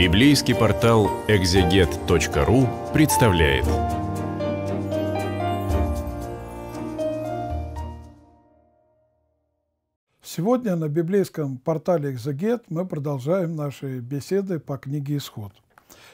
Библейский портал экзегет.ру представляет. Сегодня на библейском портале «Экзегет» мы продолжаем наши беседы по книге «Исход».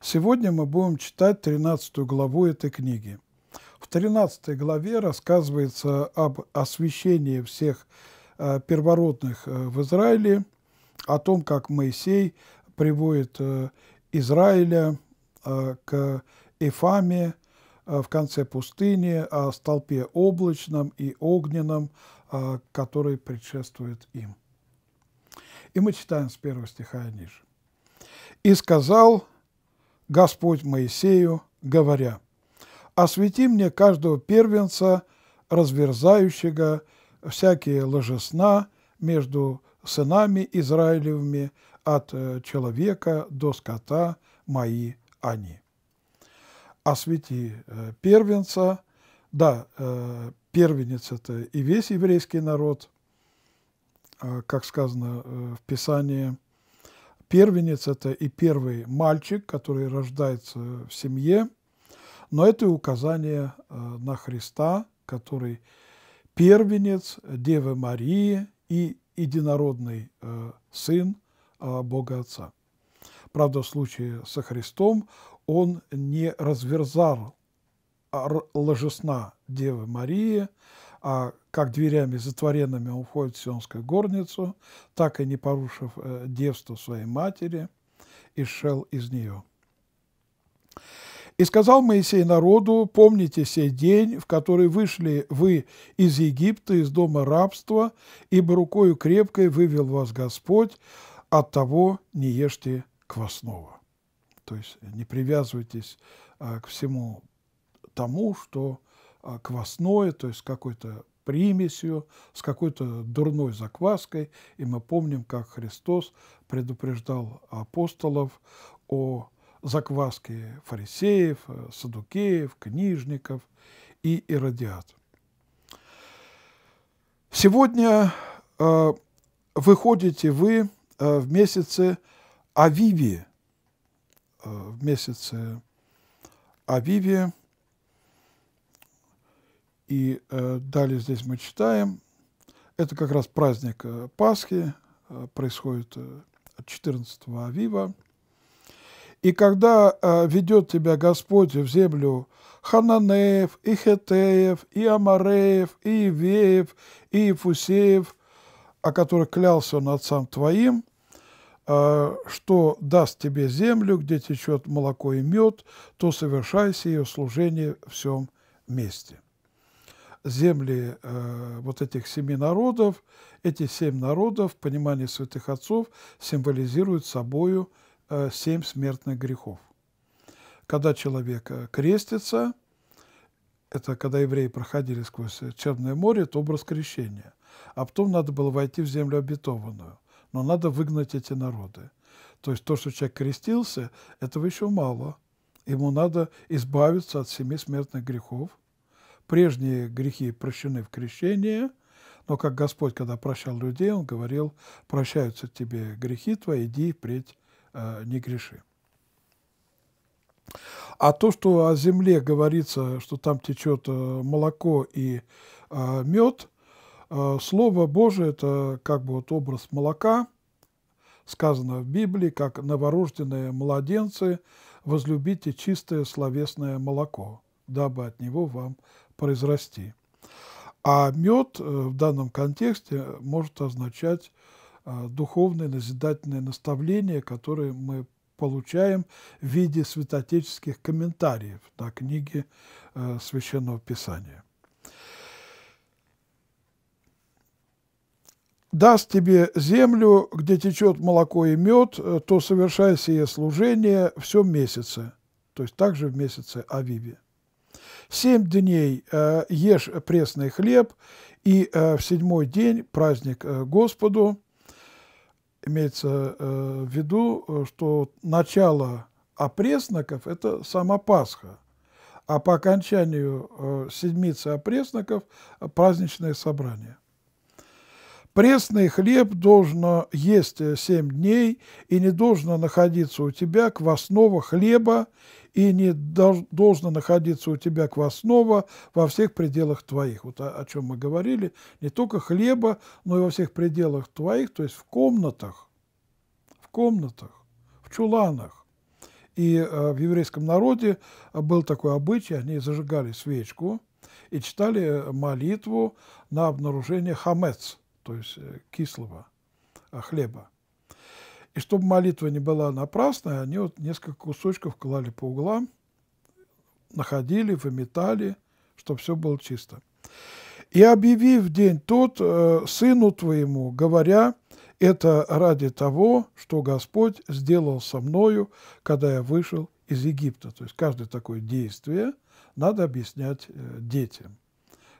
Сегодня мы будем читать 13 главу этой книги. В 13 главе рассказывается об освящении всех э, первородных э, в Израиле, о том, как Моисей приводит э, Израиля э, к Эфаме э, в конце пустыни, о столпе облачном и огненном, который предшествует им. И мы читаем с первого стиха ниже. «И сказал Господь Моисею, говоря, «Освети мне каждого первенца, разверзающего всякие ложесна между сынами Израилевыми, от э, человека до скота мои они. Освети э, первенца, да, э, первенец – это и весь еврейский народ, как сказано в Писании. Первенец – это и первый мальчик, который рождается в семье, но это и указание на Христа, который первенец Девы Марии и единородный сын – а, Бога Отца. Правда, в случае со Христом он не разверзал ложесна Девы Марии, а как дверями затворенными он входит в Сионскую горницу, так и не порушив э, девство своей матери, и шел из нее. «И сказал Моисей народу, помните сей день, в который вышли вы из Египта, из дома рабства, ибо рукою крепкой вывел вас Господь, от того не ешьте квасного. То есть не привязывайтесь а, к всему тому, что а, квасное, то есть какой-то примесью, с какой-то дурной закваской. И мы помним, как Христос предупреждал апостолов о закваске фарисеев, э, садукеев, книжников и иродиат. Сегодня э, выходите вы Э, в месяце Авиве, э, в месяце Авиве, и э, далее здесь мы читаем, это как раз праздник Пасхи, происходит от 14 Авива. И когда ведет тебя Господь в землю Хананеев, и Хетеев, и Амареев, и Ивеев, и Ифусеев – о которых клялся он отцам твоим, э, что даст тебе землю, где течет молоко и мед, то совершайся ее служение в всем месте. Земли э, вот этих семи народов, эти семь народов, понимание святых отцов, символизируют собою э, семь смертных грехов. Когда человек э, крестится, это когда евреи проходили сквозь Черное море, это образ крещения – а потом надо было войти в землю обетованную. Но надо выгнать эти народы. То есть то, что человек крестился, этого еще мало. Ему надо избавиться от семи смертных грехов. Прежние грехи прощены в крещении, но как Господь, когда прощал людей, Он говорил, прощаются тебе грехи твои, иди впредь э, не греши. А то, что о земле говорится, что там течет э, молоко и э, мед, Э, Слово Божие – это как бы вот образ молока, сказано в Библии, как новорожденные младенцы, возлюбите чистое словесное молоко, дабы от него вам произрасти. А мед э, в данном контексте может означать э, духовное назидательное наставление, которое мы получаем в виде святотеческих комментариев на книги Священного Писания. даст тебе землю, где течет молоко и мед, э, то совершай сие служение все всем месяце, то есть также в месяце Авиве. Семь дней э, ешь пресный хлеб, и э, в седьмой день праздник Господу. Имеется в виду, что начало опресноков – это сама Пасха, а по окончанию седмицы опресноков – праздничное собрание. Пресный хлеб должно есть э, семь дней, и не должно находиться у тебя квасного хлеба, и не должно находиться у тебя квасного во всех пределах твоих. Вот о, о чем мы говорили, не только хлеба, но и во всех пределах твоих, то есть в комнатах, в комнатах, в чуланах. И э, в еврейском народе э, был такой обычай, они зажигали свечку и читали э, молитву на обнаружение хамец – то есть э, кислого а, хлеба. И чтобы молитва не была напрасной, они вот несколько кусочков клали по углам, находили, выметали, чтобы все было чисто. «И объявив день тот э, сыну твоему, говоря, это ради того, что Господь сделал со мною, когда я вышел из Египта». То есть каждое такое действие надо объяснять э, детям.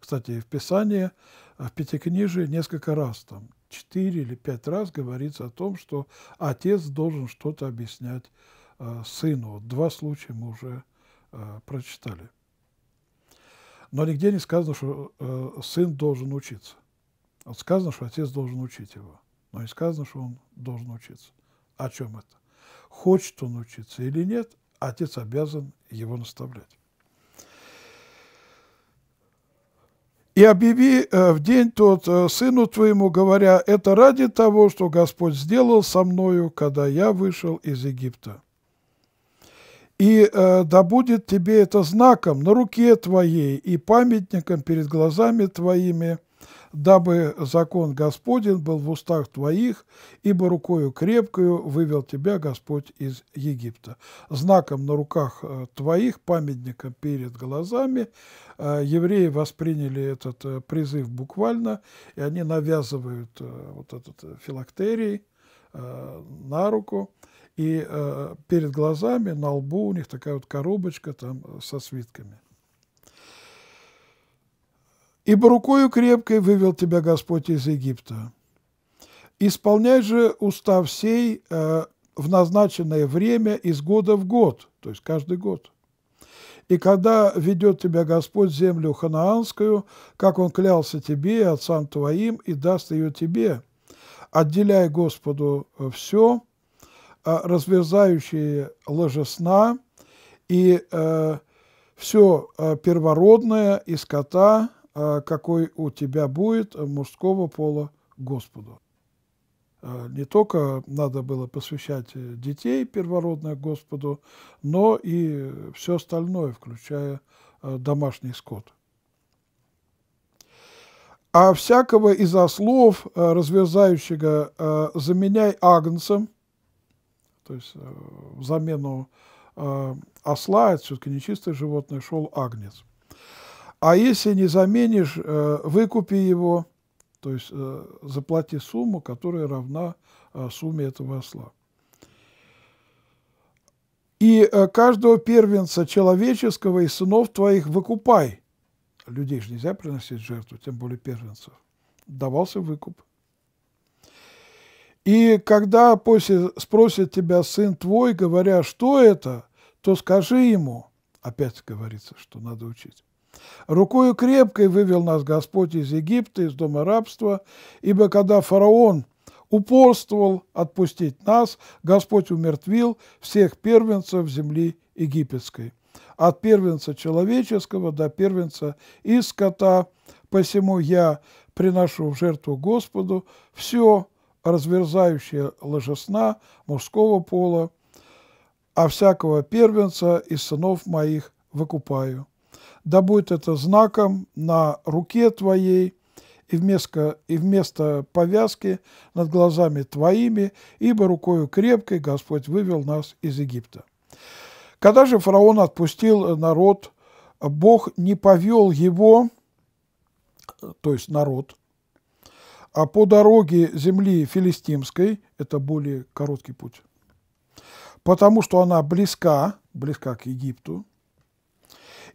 Кстати, в Писании, э, в Пятикнижии несколько раз, там, четыре или пять раз говорится о том, что отец должен что-то объяснять э, сыну. два случая мы уже э, прочитали. Но нигде не сказано, что э, сын должен учиться. Вот сказано, что отец должен учить его, но не сказано, что он должен учиться. О чем это? Хочет он учиться или нет, отец обязан его наставлять. и объяви э, в день тот э, сыну твоему, говоря, это ради того, что Господь сделал со мною, когда я вышел из Египта. И э, да будет тебе это знаком на руке твоей и памятником перед глазами твоими, дабы закон Господень был в устах твоих, ибо рукою крепкою вывел тебя Господь из Египта. Знаком на руках э, твоих, памятника перед глазами, э, евреи восприняли этот э, призыв буквально, и они навязывают вот этот филактерий на руку, и перед глазами, на лбу у них такая вот коробочка там со свитками. Ибо рукою крепкой вывел тебя Господь из Египта. Исполняй же устав сей э, в назначенное время из года в год, то есть каждый год. И когда ведет тебя Господь землю ханаанскую, как Он клялся тебе и отцам твоим, и даст ее тебе, отделяй Господу э, все, э, разверзающие ложесна и э, все э, первородное и скота, а какой у тебя будет мужского пола Господу. А не только надо было посвящать э, детей первородных Господу, но и все остальное, включая э, домашний скот. А всякого из ослов, э, развязающего заменяй агнцем, то есть в замену осла, это все-таки нечистое животное, шел агнец. А если не заменишь, э, выкупи его, то есть э, заплати сумму, которая равна э, сумме этого осла. И каждого первенца человеческого и сынов твоих выкупай. Людей же нельзя приносить жертву, тем более первенцев. Давался выкуп. И когда после спросит тебя сын твой, говоря, что это, то скажи ему, опять говорится, что надо учить, Рукою крепкой вывел нас Господь из Египта, из дома рабства, ибо когда фараон упорствовал отпустить нас, Господь умертвил всех первенцев земли египетской, от первенца человеческого до первенца и скота, посему я приношу в жертву Господу все разверзающее ложесна мужского пола, а всякого первенца из сынов моих выкупаю да будет это знаком на руке твоей и вместо, и вместо повязки над глазами твоими, ибо рукою крепкой Господь вывел нас из Египта. Когда же фараон отпустил народ, Бог не повел его, то есть народ, а по дороге земли филистимской, это более короткий путь, потому что она близка, близка к Египту,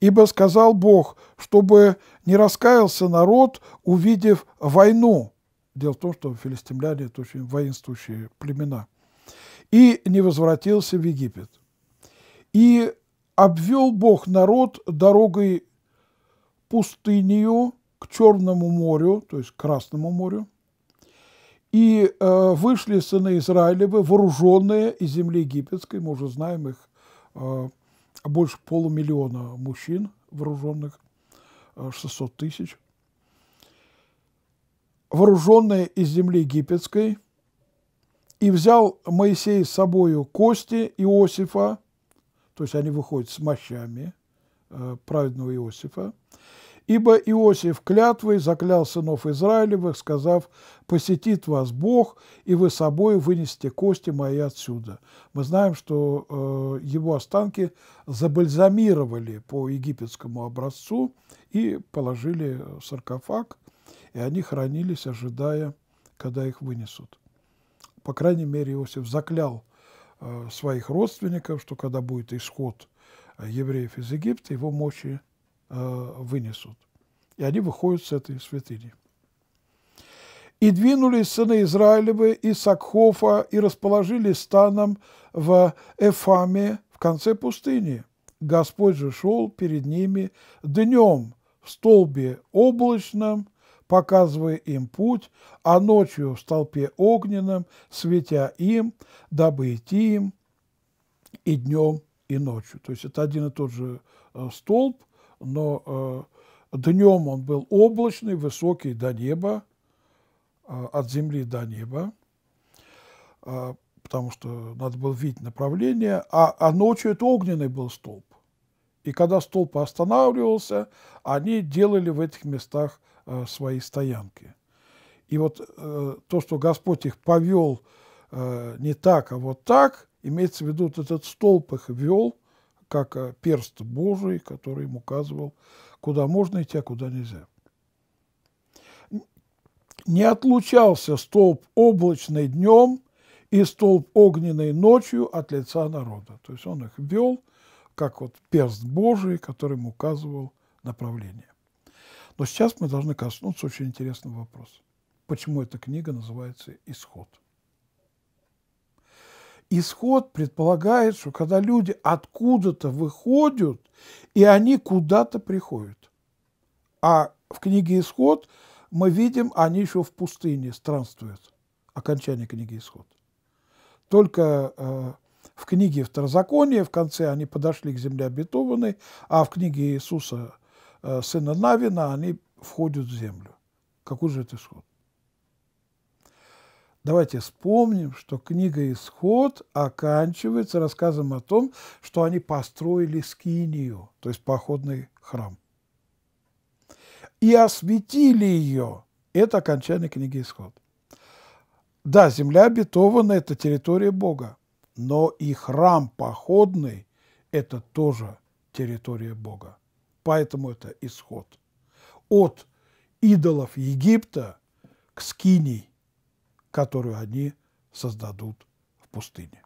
Ибо сказал Бог, чтобы не раскаялся народ, увидев войну. Дело в том, что филистимляне – это очень воинствующие племена. И не возвратился в Египет. И обвел Бог народ дорогой пустынью к Черному морю, то есть к Красному морю, и э, вышли сыны Израилевы, вооруженные из земли египетской, мы уже знаем их э, а больше полумиллиона мужчин вооруженных, 600 э, тысяч. Вооруженные из земли египетской. И взял Моисей с собою кости Иосифа, то есть они выходят с мощами э, праведного Иосифа, Ибо Иосиф клятвой заклял сынов Израилевых, сказав, «Посетит вас Бог, и вы собой вынесете кости мои отсюда». Мы знаем, что э, его останки забальзамировали по египетскому образцу и положили в саркофаг, и они хранились, ожидая, когда их вынесут. По крайней мере, Иосиф заклял э, своих родственников, что когда будет исход э, евреев из Египта, его мощи Э, вынесут. И они выходят с этой святыни. И двинулись сыны Израилевы из Акхофа и расположились станом в Эфаме в конце пустыни. Господь же шел перед ними днем в столбе облачном, показывая им путь, а ночью в столпе огненном, светя им, дабы идти им и днем, и ночью. То есть это один и тот же э, столб, но э, днем он был облачный, высокий до неба, э, от земли до неба, э, потому что надо было видеть направление, а, а ночью это огненный был столб. И когда столб останавливался, они делали в этих местах свои стоянки. И вот то, что Господь их повел не так, а вот так, имеется в виду, вот этот столб их вел – как э, перст Божий, который им указывал, куда можно идти, а куда нельзя. Не отлучался столб облачный днем и столб огненный ночью от лица народа. То есть он их вел, как вот перст Божий, который им указывал направление. Но сейчас мы должны коснуться очень интересного вопроса. Почему эта книга называется «Исход»? исход предполагает, что когда люди откуда-то выходят, и они куда-то приходят. А в книге «Исход» мы видим, они еще в пустыне странствуют. Окончание книги «Исход». Только э, в книге «Второзаконие» в конце они подошли к земле обетованной, а в книге Иисуса, э, сына Навина, они входят в землю. Какой же это исход? Давайте вспомним, что книга «Исход» оканчивается рассказом о том, что они построили скинию, то есть походный храм. И осветили ее. Это окончание книги «Исход». Да, земля обетована – это территория Бога, но и храм походный – это тоже территория Бога. Поэтому это исход от идолов Египта к скинии которую они создадут в пустыне.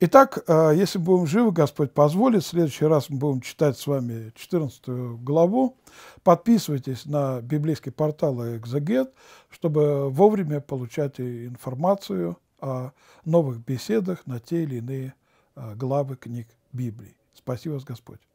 Итак, э, если будем живы, Господь позволит, в следующий раз мы будем читать с вами 14 главу. Подписывайтесь на библейский портал Экзагет, чтобы вовремя получать информацию о новых беседах на те или иные э, главы книг Библии. Спасибо вас, Господь!